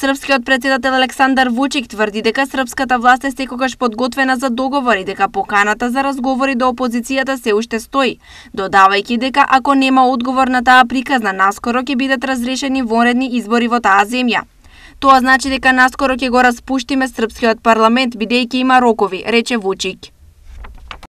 Српскиот претседател Александар Вучик тврди дека српската власт е секогаш подготвена за договори, дека поканата за разговори до опозицијата се уште стои, додавајќи дека ако нема одговор на таа приказна, наскоро ќе бидат разрешени вонредни избори во таа земја. Тоа значи дека наскоро ќе го распуштиме српскиот парламент, бидејќи има рокови, рече Вучик.